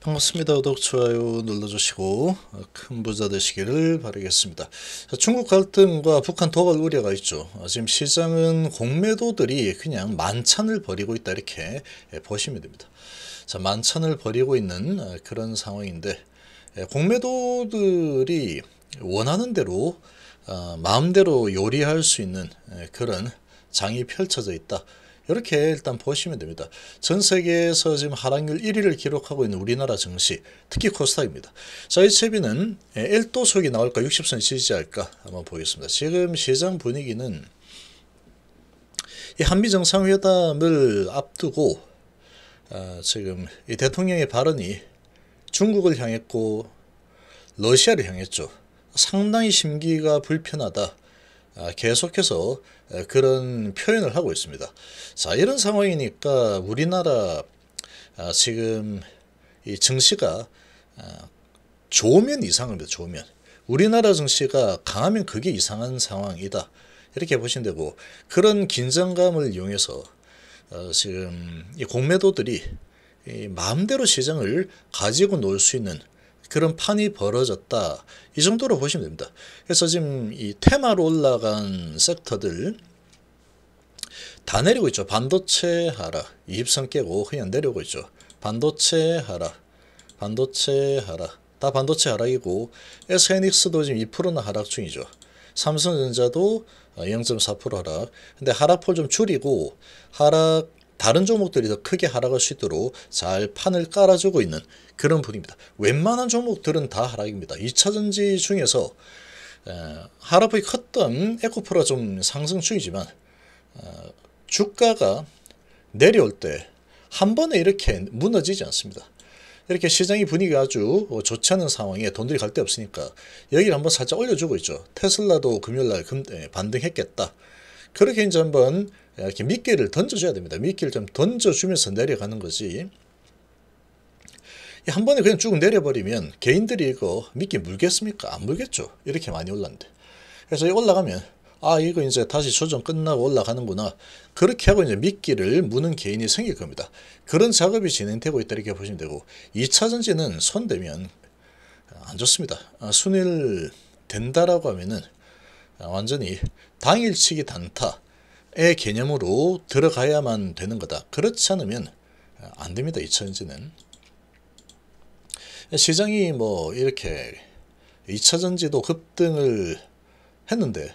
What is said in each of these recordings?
반갑습니다. 구독, 좋아요 눌러주시고 큰 부자 되시기를 바라겠습니다. 중국 갈등과 북한 도발 우려가 있죠. 아, 지금 시장은 공매도들이 그냥 만찬을 벌이고 있다 이렇게 예, 보시면 됩니다. 자, 만찬을 벌이고 있는 아, 그런 상황인데 예, 공매도들이 원하는 대로 아, 마음대로 요리할 수 있는 예, 그런 장이 펼쳐져 있다. 이렇게 일단 보시면 됩니다. 전 세계에서 지금 하락률 1위를 기록하고 있는 우리나라 증시, 특히 코스닥입니다. 자, 이 채비는 1도속이 예, 나올까 60선 지지할까 한번 보겠습니다. 지금 시장 분위기는 이 한미 정상회담을 앞두고 아, 지금 이 대통령의 발언이 중국을 향했고 러시아를 향했죠. 상당히 심기가 불편하다. 아, 계속해서 그런 표현을 하고 있습니다. 자, 이런 상황이니까 우리나라 아, 지금 이 증시가 좋면 아, 이상합니다. 좋면 우리나라 증시가 강하면 그게 이상한 상황이다. 이렇게 보시면 되고 그런 긴장감을 이용해서 어, 지금 이 공매도들이 마음대로 시장을 가지고 놀 수 있는 그런 판이 벌어졌다. 이 정도로 보시면 됩니다. 그래서 지금 이 테마로 올라간 섹터들 다 내리고 있죠. 반도체 하락, 23 깨고 그냥 내려고 있죠. 반도체 하락, 반도체 하락, 다 반도체 하락이고 SNX도 지금 2%나 하락 중이죠. 삼성전자도 0.4% 하락. 근데 하락폭 좀 줄이고 하락 다른 종목들이 더 크게 하락할 수 있도록 잘 판을 깔아주고 있는 그런 분입니다 웬만한 종목들은 다 하락입니다. 2차전지 중에서 하락이 컸던 에코프라 좀 상승 중이지만 어, 주가가 내려올 때 한 번에 이렇게 무너지지 않습니다. 이렇게 시장의 분위기가 아주 좋지 않은 상황에 돈들이 갈 데 없으니까 여기를 한번 살짝 올려주고 있죠. 테슬라도 금요일날 반등했겠다. 그렇게 이제 한번 이렇게 미끼를 던져줘야 됩니다. 미끼를 좀 던져주면서 내려가는 거지. 한 번에 그냥 쭉 내려버리면 개인들이 이거 미끼 물겠습니까? 안 물겠죠. 이렇게 많이 올랐는데. 그래서 올라가면 아 이거 이제 다시 조정 끝나고 올라가는구나. 그렇게 하고 이제 미끼를 무는 개인이 생길 겁니다. 그런 작업이 진행되고 있다 이렇게 보시면 되고 2차전지는 손대면 안 좋습니다. 아, 순일 된다라고 하면은 아, 완전히 당일치기 단타 의 개념으로 들어가야만 되는 거다. 그렇지 않으면 아, 안 됩니다. 2차전지는 시장이 뭐 이렇게 2차 전지도 급등을 했는데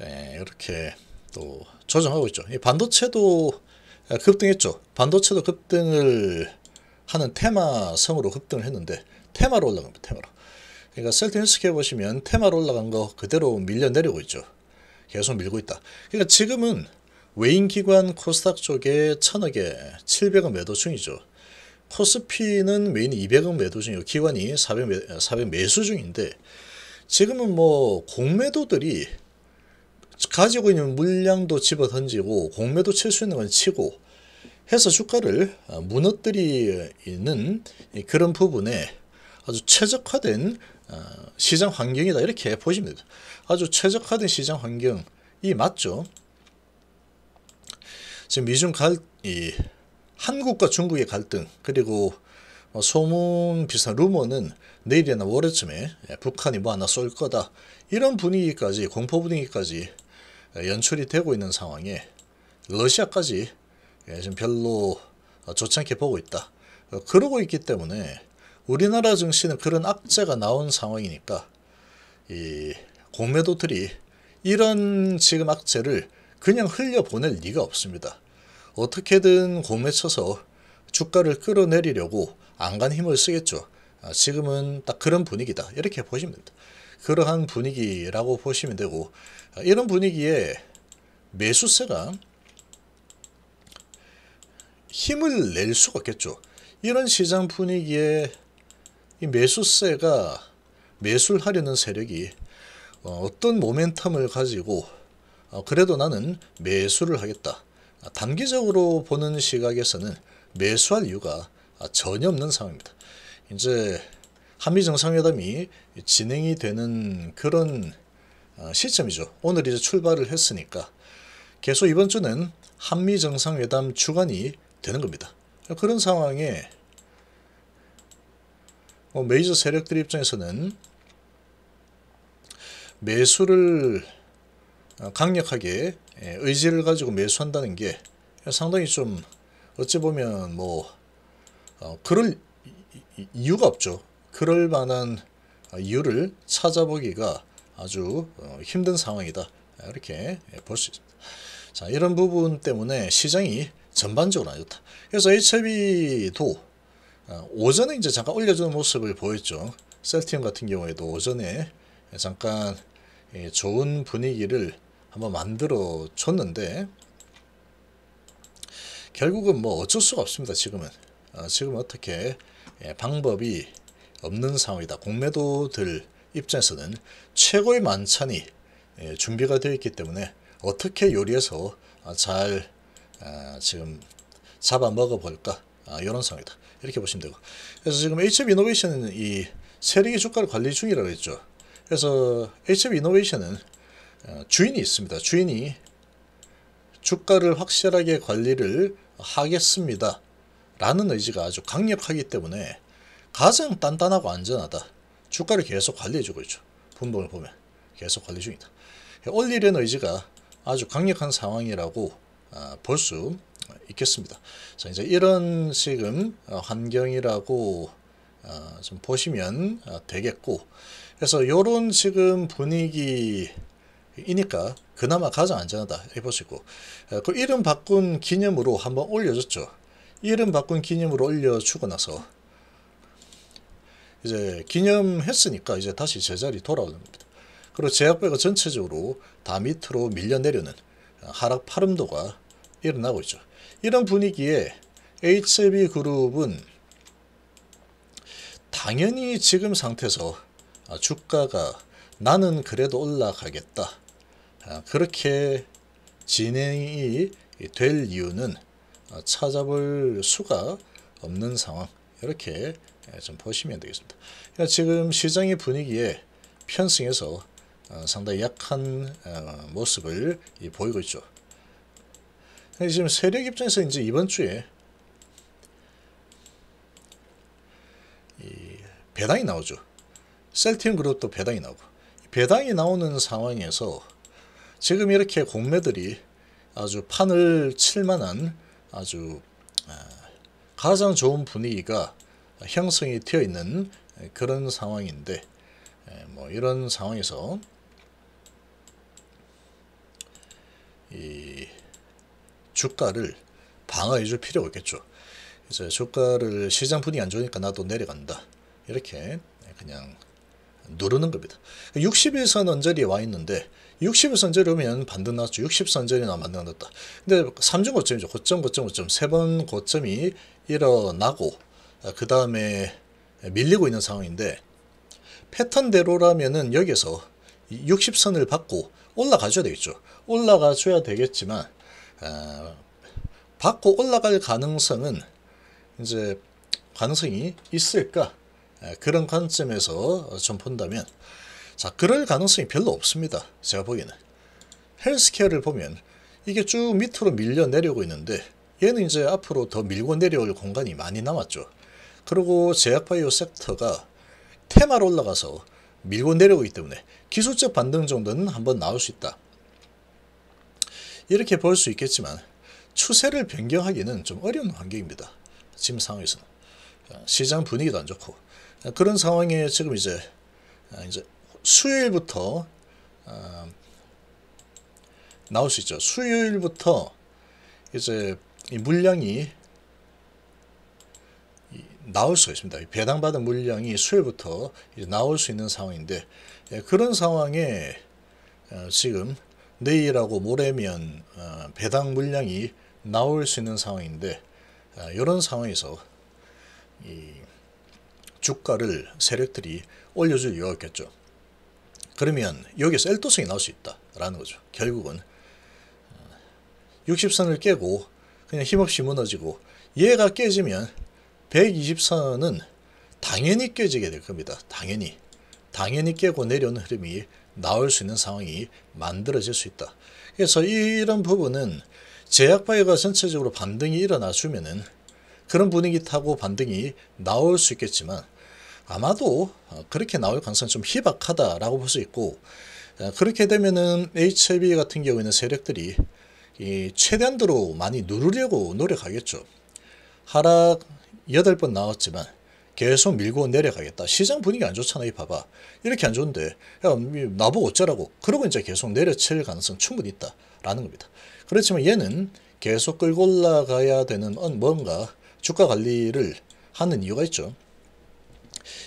예, 이렇게 또 조정하고 있죠. 반도체도 아, 급등했죠. 반도체도 급등을 하는 테마성으로 급등을 했는데 테마로 올라간 거 테마로. 그러니까 셀트뉴스케 보시면 테마로 올라간 거 그대로 밀려 내리고 있죠. 계속 밀고 있다. 그러니까 지금은 외인기관 코스닥 쪽에 1억에 700억 매도 중이죠. 코스피는 메인 200억 매도 중이고 기관이 400, 400 매수 중인데 지금은 뭐 공매도들이 가지고 있는 물량도 집어 던지고 공매도 칠 수 있는 건 치고 해서 주가를 무너뜨리는 그런 부분에 아주 최적화된 어, 시장 환경이다 이렇게 보시면 니다 아주 최적화된 시장 환경이 맞죠. 지금 미중 갈, 이, 한국과 중국의 갈등 그리고 뭐 소문 비슷한 루머는 내일이나 월요쯤에 예, 북한이 뭐 하나 쏠 거다 이런 분위기까지 공포 분위기까지 예, 연출이 되고 있는 상황에 러시아까지 예, 지금 별로 어, 좋지 않게 보고 있다 어, 그러고 있기 때문에 우리나라 증시는 그런 악재가 나온 상황이니까 이 공매도들이 이런 지금 악재를 그냥 흘려보낼 리가 없습니다. 어떻게든 공매쳐서 주가를 끌어내리려고 안간 힘을 쓰겠죠. 아, 지금은 딱 그런 분위기다. 이렇게 보시면 됩니다. 그러한 분위기라고 보시면 되고 아, 이런 분위기에 매수세가 힘을 낼 수가 없겠죠. 이런 시장 분위기에 이 매수세가 매수하려는 세력이 어, 어떤 모멘텀을 가지고 어, 그래도 나는 매수를 하겠다. 아, 단기적으로 보는 시각에서는 매수할 이유가 아, 전혀 없는 상황입니다. 이제 한미 정상회담이 진행이 되는 그런 어, 시점이죠. 오늘 이제 출발을 했으니까 계속 이번 주는 한미 정상회담 주간이 되는 겁니다. 그런 상황에 어, 메이저 세력들 입장에서는 매수를 어, 강력하게 예, 의지를 가지고 매수한다는 게 상당히 좀 어찌 보면 뭐 어, 그럴 이유가 없죠. 그럴 만한 이유를 찾아보기가 아주 어, 힘든 상황이다. 이렇게 볼 수 있습니다. 자, 이런 부분 때문에 시장이 전반적으로 안 좋다. 그래서 HIV도 어, 오전에 이제 잠깐 올려주는 모습을 보였죠. 셀티움 같은 경우에도 오전에 잠깐 예, 좋은 분위기를 한번 만들어 줬는데 결국은 뭐 어쩔 수가 없습니다. 지금은 어, 지금 어떻게 예, 방법이 없는 상황이다. 공매도들 입장에서는 최고의 만찬이 예, 준비가 되어 있기 때문에 어떻게 요리해서 아, 잘 아, 지금 잡아먹어 볼까 이런 아, 상황이다. 이렇게 보시면 되고 그래서 지금 HF 이노베이션은 이 세력의 주가를 관리 중이라고 했죠 그래서 HF 이노베이션은 어, 주인이 있습니다 주인이 주가를 확실하게 관리를 하겠습니다 라는 의지가 아주 강력하기 때문에 가장 단단하고 안전하다 주가를 계속 관리해주고 있죠 분봉을 보면 계속 관리 중이다 올리려는 의지가 아주 강력한 상황이라고 아, 볼수 있겠습니다. 자, 이제 이런 지금 어, 환경이라고 어, 좀 보시면 어, 되겠고 그래서 이런 지금 분위기 이니까 그나마 가장 안전하다 해보시고 그 이름 바꾼 기념으로 한번 올려줬죠 이름 바꾼 기념으로 올려주고 나서 이제 기념했으니까 이제 다시 제자리 돌아오는 겁니다 그리고 제약배가 전체적으로 다 밑으로 밀려 내려는 하락 파름도가 일어나고 있죠 이런 분위기에 HB그룹은 당연히 지금 상태에서 주가가 나는 그래도 올라가겠다. 아, 그렇게 진행이 될 이유는 찾아볼 수가 없는 상황 이렇게 좀 보시면 되겠습니다. 지금 시장의 분위기에 편승해서 어, 상당히 약한 어, 모습을 보이고 있죠. 지금 세력 입장에서 이제 이번 주에 배당이 나오죠. 셀티 그룹도 배당이 나오고 배당이 나오는 상황에서 지금 이렇게 공매들이 아주 판을 칠만한 아주 아, 가장 좋은 분위기가 형성이 되어 있는 그런 상황인데 예, 뭐 이런 상황에서 이 주가를 방어해 줄 필요가 있겠죠. 이제 주가를 시장 분위기 안 좋으니까 나도 내려간다. 이렇게 그냥 누르는 겁니다. 60일선 언저리에 와 있는데 60일선 저리 오면 반등 나왔죠. 60선절이나 반등 났다. 근데 3점 고점이죠. 고점 고점 고점 세 번 고점이 일어나고 아, 그 다음에 밀리고 있는 상황인데 패턴대로라면은 여기서 60선을 받고 올라가줘야 되겠죠. 올라가줘야 되겠지만 아, 받고 올라갈 가능성은 이제 가능성이 있을까 아, 그런 관점에서 좀 본다면 자 그럴 가능성이 별로 없습니다 제가 보기에는 헬스케어를 보면 이게 쭉 밑으로 밀려 내려오고 있는데 얘는 이제 앞으로 더 밀고 내려올 공간이 많이 남았죠 그리고 제약바이오 섹터가 테마로 올라가서 밀고 내려오기 때문에 기술적 반등 정도는 한번 나올 수 있다 이렇게 볼 수 있겠지만 추세를 변경하기는 좀 어려운 환경입니다. 지금 상황에서는. 어, 시장 분위기도 안 좋고 어, 그런 상황에 지금 이제 어, 이제 수요일부터 나올 수 있죠. 수요일부터 이제 물량이 나올 수 있습니다. 배당받은 물량이 수요일부터 나올 수 있는 상황인데 예, 그런 상황에 지금 내일하고 모레면 어, 배당 물량이 나올 수 있는 상황인데 이런 어, 상황에서 주가를 세력들이 올려줄 이유가 없겠죠. 그러면 여기서 엘도성이 나올 수 있다라는 거죠. 결국은 60선을 어, 깨고 그냥 힘없이 무너지고 얘가 깨지면 120선은 당연히 깨지게 될 겁니다. 당연히. 당연히 깨고 내려오는 흐름이 나올 수 있는 상황이 만들어질 수 있다. 그래서 이런 부분은 제약바이가 전체적으로 반등이 일어나 주면은 그런 분위기 타고 반등이 나올 수 있겠지만 아마도 그렇게 나올 가능성이 좀 희박하다라고 볼 수 있고 그렇게 되면은 HLB 같은 경우에는 세력들이 최대한대로 많이 누르려고 노력하겠죠. 하락 8번 나왔지만 계속 밀고 내려가겠다. 시장 분위기 안 좋잖아. 이 봐봐. 이렇게 안 좋은데 야, 나보고 어쩌라고. 그러고 이제 계속 내려칠 가능성 충분히 있다라는 겁니다. 그렇지만 얘는 계속 끌고 올라가야 되는 뭔가 주가 관리를 하는 이유가 있죠.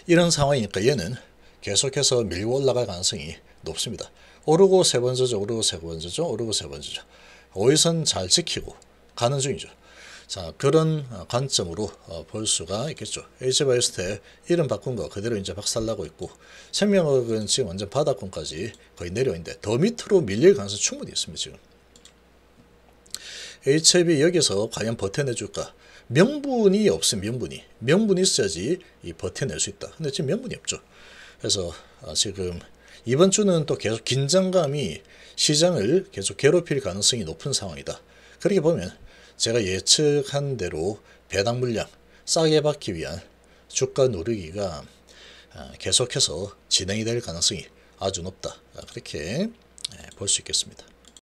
이런 상황이니까 얘는 계속해서 밀고 올라갈 가능성이 높습니다. 오르고 세 번째죠. 오르고 세 번째죠. 오르고 세 번째죠. 오이선잘 지키고 가는 중이죠. 자, 그런 어, 관점으로 어, 볼 수가 있겠죠. H바이오스텝 이름 바꾼 거 그대로 이제 박살나고 있고 생명학은 지금 완전 바닥권까지 거의 내려있는데 더 밑으로 밀릴 가능성이 충분히 있습니다. 지금. HB 여기서 과연 버텨내줄까? 명분이 없음 명분이. 명분이 있어야지 이 버텨낼 수 있다. 근데 지금 명분이 없죠. 그래서 어, 지금 이번 주는 또 계속 긴장감이 시장을 계속 괴롭힐 가능성이 높은 상황이다. 그렇게 보면 제가 예측한 대로 배당 물량 싸게 받기 위한 주가 누르기가 아, 계속해서 진행이 될 가능성이 아주 높다. 아, 그렇게 예, 볼수 있겠습니다.